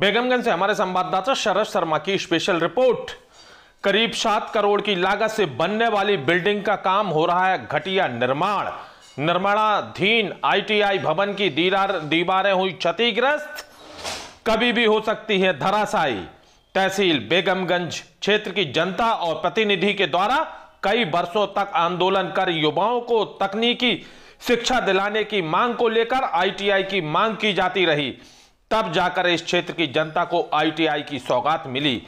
बेगमगंज से हमारे संवाददाता शरद शर्मा की स्पेशल रिपोर्ट करीब सात करोड़ की लागत से बनने वाली बिल्डिंग का काम हो रहा है घटिया निर्माण निर्माणाधीन आईटीआई भवन की दीवार दीवारें हुई क्षतिग्रस्त कभी भी हो सकती है धराशाई तहसील बेगमगंज क्षेत्र की जनता और प्रतिनिधि के द्वारा कई वर्षों तक आंदोलन कर युवाओं को तकनीकी शिक्षा दिलाने की मांग को लेकर आईटीआई की मांग की जाती रही तब जाकर इस क्षेत्र की जनता को आईटीआई की सौगात मिली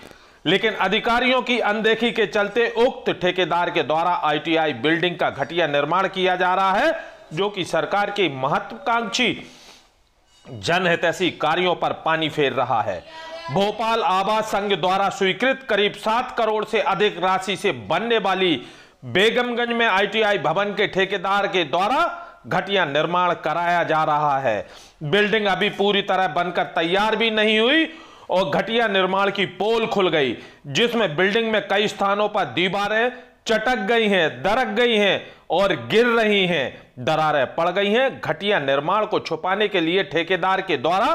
लेकिन अधिकारियों की अनदेखी के चलते उक्त ठेकेदार के द्वारा आईटीआई बिल्डिंग का घटिया निर्माण किया जा रहा है जो कि सरकार की महत्वाकांक्षी जनहित ऐसी कार्यों पर पानी फेर रहा है भोपाल आवास संघ द्वारा स्वीकृत करीब सात करोड़ से अधिक राशि से बनने वाली बेगमगंज में आईटीआई भवन के ठेकेदार के द्वारा घटिया निर्माण कराया जा रहा है बिल्डिंग अभी पूरी तरह बनकर तैयार भी नहीं हुई और घटिया निर्माण की पोल खुल गई जिसमें बिल्डिंग में कई स्थानों पर दीवारें चटक गई हैं दरक गई हैं और गिर रही हैं दरारें पड़ गई हैं घटिया निर्माण को छुपाने के लिए ठेकेदार के द्वारा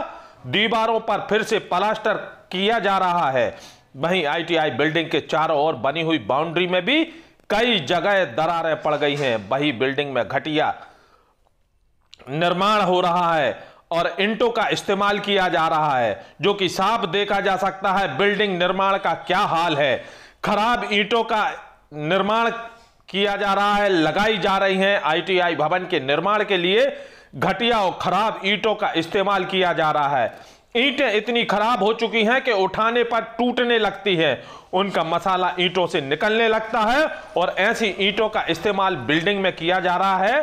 दीवारों पर फिर से प्लास्टर किया जा रहा है वहीं आईटीआई बिल्डिंग के चारों ओर बनी हुई बाउंड्री में भी कई जगह दरारें पड़ गई हैं वही बिल्डिंग में घटिया निर्माण हो रहा है और इंटो का इस्तेमाल किया जा रहा है जो कि साफ देखा जा सकता है बिल्डिंग निर्माण का क्या हाल है खराब ईंटों का निर्माण किया जा रहा है लगाई जा रही हैं आईटीआई भवन के निर्माण के लिए घटिया और खराब ईंटों का इस्तेमाल किया जा रहा है ईंटें इतनी खराब हो चुकी हैं कि उठाने पर टूटने लगती है उनका मसाला ईंटों से निकलने लगता है और ऐसी ईंटों का इस्तेमाल बिल्डिंग में किया जा रहा है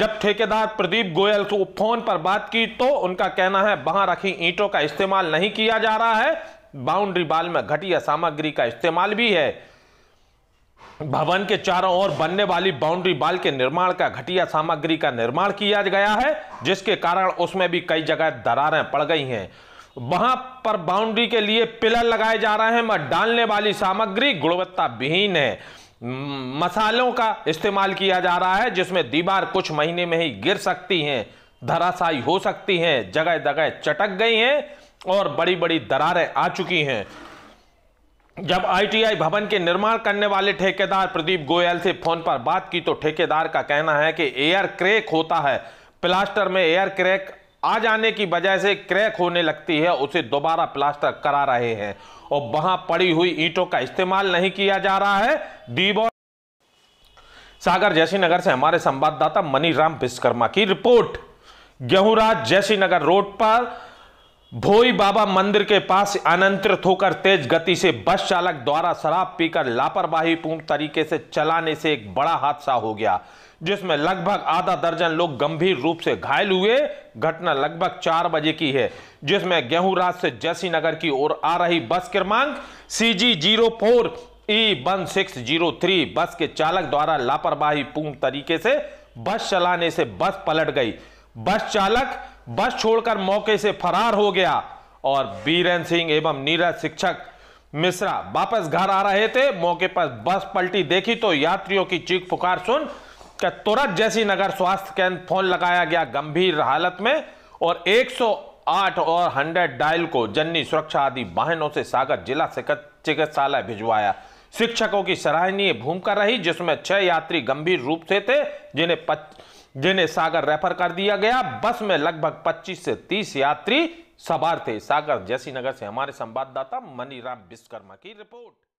जब ठेकेदार प्रदीप गोयल को फोन पर बात की तो उनका कहना है वहां रखी ईंटों का इस्तेमाल नहीं किया जा रहा है बाउंड्री बाल में घटिया सामग्री का इस्तेमाल भी है भवन के चारों ओर बनने वाली बाउंड्री बाल के निर्माण का घटिया सामग्री का निर्माण किया गया है जिसके कारण उसमें भी कई जगह दरारें पड़ गई हैं वहां पर बाउंड्री के लिए पिलर लगाए जा रहे हैं मत डालने वाली सामग्री गुणवत्ता विहीन है मसालों का इस्तेमाल किया जा रहा है जिसमें दीवार कुछ महीने में ही गिर सकती हैं धराशाई हो सकती हैं जगह जगह चटक गई हैं और बड़ी बड़ी दरारें आ चुकी हैं जब आईटीआई भवन के निर्माण करने वाले ठेकेदार प्रदीप गोयल से फोन पर बात की तो ठेकेदार का कहना है कि एयर क्रैक होता है प्लास्टर में एयर क्रैक आ जाने की वजह से क्रैक होने लगती है उसे दोबारा प्लास्टर करा रहे हैं और वहां पड़ी हुई ईंटों का इस्तेमाल नहीं किया जा रहा है दीबो सागर नगर से हमारे संवाददाता मनी राम विश्वकर्मा की रिपोर्ट गेहूंराज नगर रोड पर भोई बाबा मंदिर के पास अनंतरित होकर तेज गति से बस चालक द्वारा शराब पीकर पूर्ण तरीके से चलाने से एक बड़ा हादसा हो गया जिसमें लगभग आधा दर्जन लोग गंभीर रूप से घायल हुए घटना लगभग चार बजे की है जिसमें गेहूंराज से जैसी नगर की ओर आ रही बस क्रमांक C G zero four E one six zero three bus के चालक द्वारा पूर्ण तरीके से बस चलाने से बस पलट गई बस चालक बस छोड़कर मौके से फरार हो गया और बीरेन सिंह एवं नीरज शिक्षक मिश्रा वापस घर आ रहे थे मौके पर बस पलटी देखी तो यात्रियों की चीख पुकार सुन कि तुरंत जैसी नगर स्वास्थ्य केंद्र फोन लगाया गया गंभीर हालत में और 108 और 100 डायल को जन्नी सुरक्षा आदि वाहनों से सागर जिला चिकित्सालय भिजवाया शिक्षकों की सराहनीय भूमिका रही जिसमें छह यात्री गंभीर रूप से थे जिन्हें जिन्हें सागर रेफर कर दिया गया बस में लगभग 25 से 30 यात्री सवार थे सागर नगर से हमारे संवाददाता मनीराम विश्वकर्मा की रिपोर्ट